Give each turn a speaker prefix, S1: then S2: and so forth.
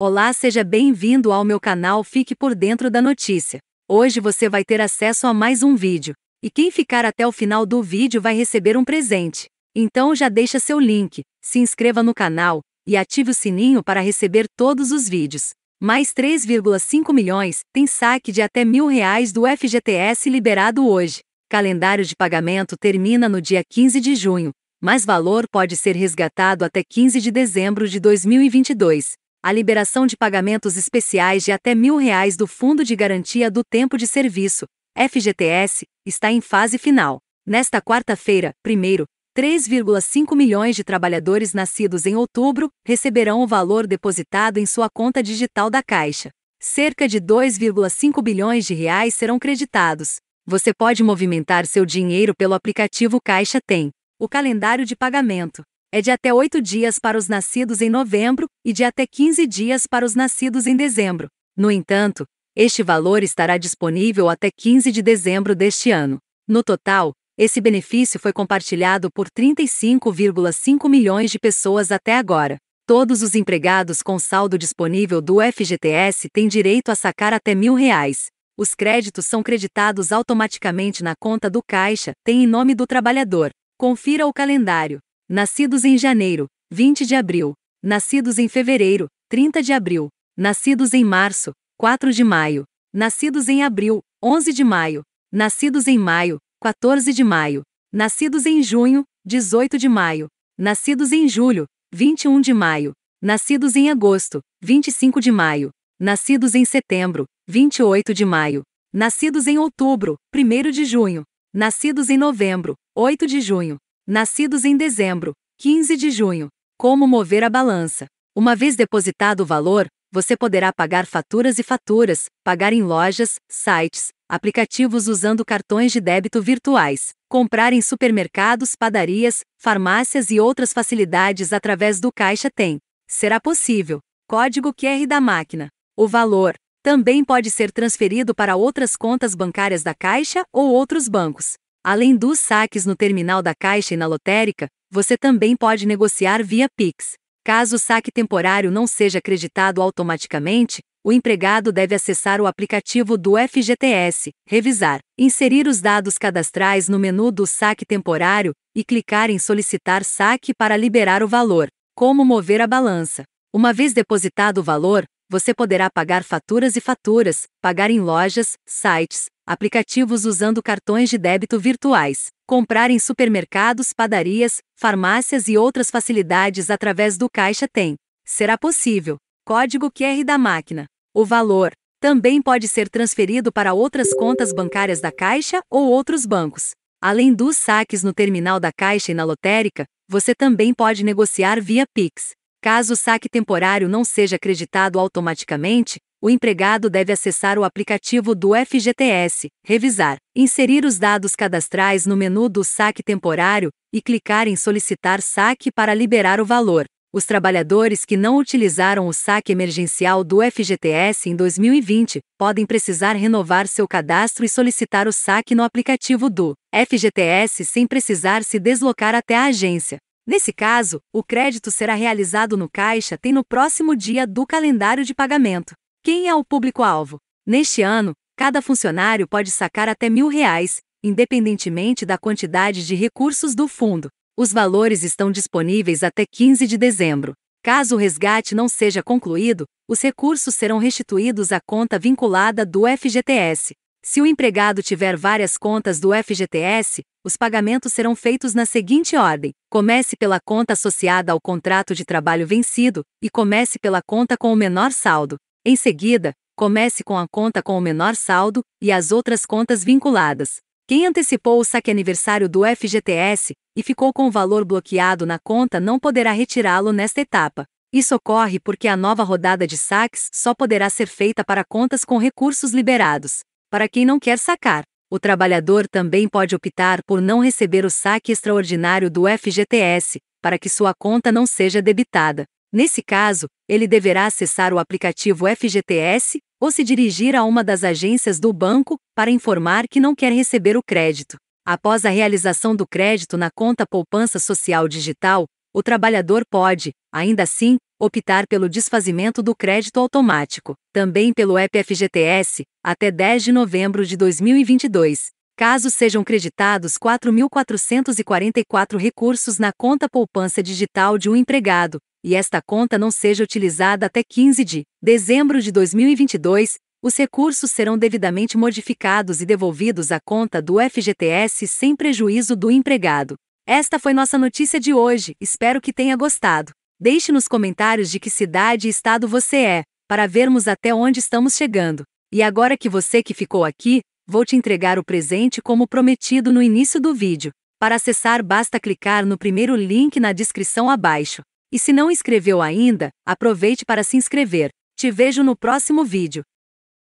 S1: Olá, seja bem-vindo ao meu canal Fique por Dentro da Notícia. Hoje você vai ter acesso a mais um vídeo. E quem ficar até o final do vídeo vai receber um presente. Então já deixa seu link, se inscreva no canal e ative o sininho para receber todos os vídeos. Mais 3,5 milhões tem saque de até mil reais do FGTS liberado hoje. Calendário de pagamento termina no dia 15 de junho, mas valor pode ser resgatado até 15 de dezembro de 2022 a liberação de pagamentos especiais de até mil reais do Fundo de Garantia do Tempo de Serviço, FGTS, está em fase final. Nesta quarta-feira, primeiro, 3,5 milhões de trabalhadores nascidos em outubro receberão o valor depositado em sua conta digital da Caixa. Cerca de 2,5 bilhões de reais serão creditados. Você pode movimentar seu dinheiro pelo aplicativo Caixa Tem, o calendário de pagamento é de até 8 dias para os nascidos em novembro e de até 15 dias para os nascidos em dezembro. No entanto, este valor estará disponível até 15 de dezembro deste ano. No total, esse benefício foi compartilhado por 35,5 milhões de pessoas até agora. Todos os empregados com saldo disponível do FGTS têm direito a sacar até mil reais. Os créditos são creditados automaticamente na conta do caixa, tem em nome do trabalhador. Confira o calendário. Nascidos em janeiro, 20 de abril. Nascidos em fevereiro, 30 de abril. Nascidos em março, 4 de maio. Nascidos em abril, 11 de maio. Nascidos em maio, 14 de maio. Nascidos em junho, 18 de maio. Nascidos em julho, 21 de maio. Nascidos em agosto, 25 de maio. Nascidos em setembro, 28 de maio. Nascidos em outubro, 1 de junho. Nascidos em novembro, 8 de junho nascidos em dezembro, 15 de junho. Como mover a balança. Uma vez depositado o valor, você poderá pagar faturas e faturas, pagar em lojas, sites, aplicativos usando cartões de débito virtuais, comprar em supermercados, padarias, farmácias e outras facilidades através do Caixa Tem. Será possível. Código QR da máquina. O valor também pode ser transferido para outras contas bancárias da Caixa ou outros bancos. Além dos saques no terminal da Caixa e na lotérica, você também pode negociar via Pix. Caso o saque temporário não seja acreditado automaticamente, o empregado deve acessar o aplicativo do FGTS, revisar, inserir os dados cadastrais no menu do saque temporário e clicar em solicitar saque para liberar o valor. Como mover a balança. Uma vez depositado o valor, você poderá pagar faturas e faturas, pagar em lojas, sites, aplicativos usando cartões de débito virtuais, comprar em supermercados, padarias, farmácias e outras facilidades através do Caixa Tem. Será possível. Código QR da máquina. O valor também pode ser transferido para outras contas bancárias da Caixa ou outros bancos. Além dos saques no terminal da Caixa e na lotérica, você também pode negociar via Pix. Caso o saque temporário não seja acreditado automaticamente, o empregado deve acessar o aplicativo do FGTS, revisar, inserir os dados cadastrais no menu do saque temporário e clicar em solicitar saque para liberar o valor. Os trabalhadores que não utilizaram o saque emergencial do FGTS em 2020 podem precisar renovar seu cadastro e solicitar o saque no aplicativo do FGTS sem precisar se deslocar até a agência. Nesse caso, o crédito será realizado no caixa tem no próximo dia do calendário de pagamento. Quem é o público-alvo? Neste ano, cada funcionário pode sacar até mil reais, independentemente da quantidade de recursos do fundo. Os valores estão disponíveis até 15 de dezembro. Caso o resgate não seja concluído, os recursos serão restituídos à conta vinculada do FGTS. Se o empregado tiver várias contas do FGTS, os pagamentos serão feitos na seguinte ordem: comece pela conta associada ao contrato de trabalho vencido e comece pela conta com o menor saldo. Em seguida, comece com a conta com o menor saldo e as outras contas vinculadas. Quem antecipou o saque aniversário do FGTS e ficou com o valor bloqueado na conta não poderá retirá-lo nesta etapa. Isso ocorre porque a nova rodada de saques só poderá ser feita para contas com recursos liberados. Para quem não quer sacar, o trabalhador também pode optar por não receber o saque extraordinário do FGTS, para que sua conta não seja debitada. Nesse caso, ele deverá acessar o aplicativo FGTS ou se dirigir a uma das agências do banco para informar que não quer receber o crédito. Após a realização do crédito na conta Poupança Social Digital, o trabalhador pode, ainda assim, optar pelo desfazimento do crédito automático, também pelo EPFGTS, até 10 de novembro de 2022, caso sejam creditados 4.444 recursos na conta poupança digital de um empregado, e esta conta não seja utilizada até 15 de dezembro de 2022, os recursos serão devidamente modificados e devolvidos à conta do FGTS sem prejuízo do empregado. Esta foi nossa notícia de hoje, espero que tenha gostado. Deixe nos comentários de que cidade e estado você é, para vermos até onde estamos chegando. E agora que você que ficou aqui, vou te entregar o presente como prometido no início do vídeo. Para acessar, basta clicar no primeiro link na descrição abaixo. E se não inscreveu ainda, aproveite para se inscrever. Te vejo no próximo vídeo.